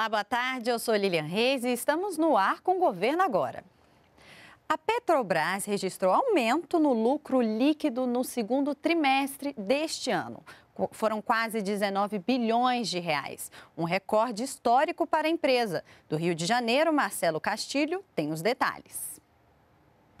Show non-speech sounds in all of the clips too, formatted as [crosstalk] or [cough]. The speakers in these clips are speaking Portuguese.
Olá, boa tarde. Eu sou Lilian Reis e estamos no ar com o governo agora. A Petrobras registrou aumento no lucro líquido no segundo trimestre deste ano. Foram quase 19 bilhões de reais, um recorde histórico para a empresa. Do Rio de Janeiro, Marcelo Castilho tem os detalhes.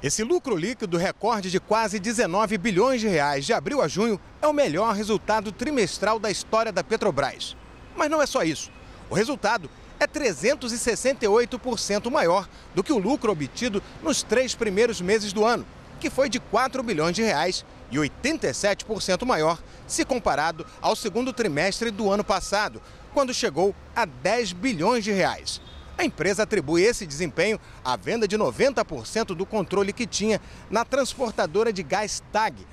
Esse lucro líquido recorde de quase 19 bilhões de reais de abril a junho é o melhor resultado trimestral da história da Petrobras. Mas não é só isso. O resultado é 368% maior do que o lucro obtido nos três primeiros meses do ano, que foi de 4 bilhões de reais e 87% maior se comparado ao segundo trimestre do ano passado, quando chegou a 10 bilhões de reais. A empresa atribui esse desempenho à venda de 90% do controle que tinha na transportadora de gás TAG.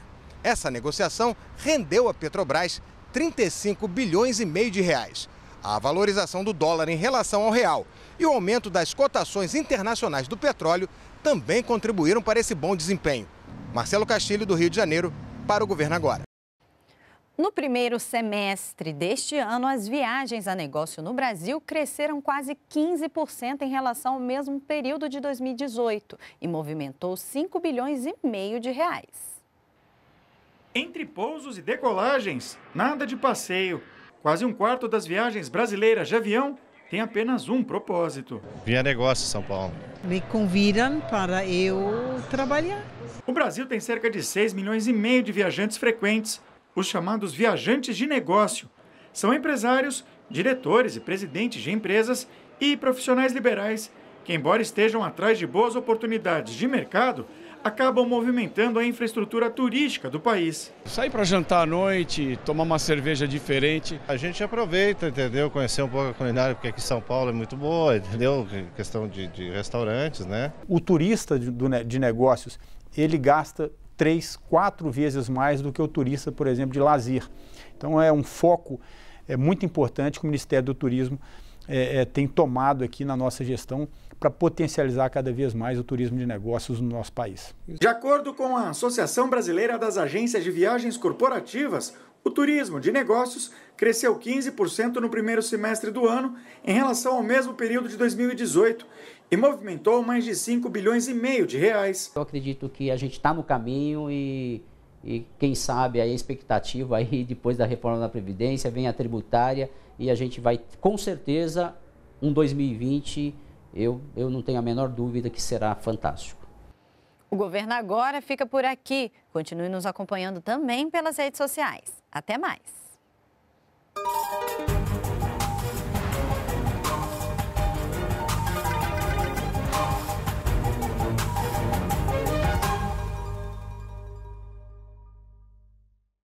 Essa negociação rendeu à Petrobras 35 bilhões e meio de reais a valorização do dólar em relação ao real e o aumento das cotações internacionais do petróleo também contribuíram para esse bom desempenho. Marcelo Castilho, do Rio de Janeiro, para o Governo Agora. No primeiro semestre deste ano, as viagens a negócio no Brasil cresceram quase 15% em relação ao mesmo período de 2018 e movimentou 5 bilhões e meio de reais. Entre pousos e decolagens, nada de passeio. Quase um quarto das viagens brasileiras de avião tem apenas um propósito. Via negócio São Paulo. Me convidam para eu trabalhar. O Brasil tem cerca de 6 milhões e meio de viajantes frequentes, os chamados viajantes de negócio. São empresários, diretores e presidentes de empresas e profissionais liberais que, embora estejam atrás de boas oportunidades de mercado, acabam movimentando a infraestrutura turística do país. Sair para jantar à noite, tomar uma cerveja diferente. A gente aproveita, entendeu? Conhecer um pouco a culinária, porque aqui em São Paulo é muito boa, entendeu? Questão de, de restaurantes, né? O turista de, de negócios, ele gasta três, quatro vezes mais do que o turista, por exemplo, de lazer. Então é um foco é muito importante que o Ministério do Turismo é, é, tem tomado aqui na nossa gestão para potencializar cada vez mais o turismo de negócios no nosso país. De acordo com a Associação Brasileira das Agências de Viagens Corporativas, o turismo de negócios cresceu 15% no primeiro semestre do ano em relação ao mesmo período de 2018 e movimentou mais de 5 bilhões e meio de reais. Eu acredito que a gente está no caminho e e quem sabe a expectativa aí [laughs] depois da reforma da Previdência, vem a tributária e a gente vai com certeza um 2020, eu, eu não tenho a menor dúvida que será fantástico. O governo agora fica por aqui. Continue nos acompanhando também pelas redes sociais. Até mais!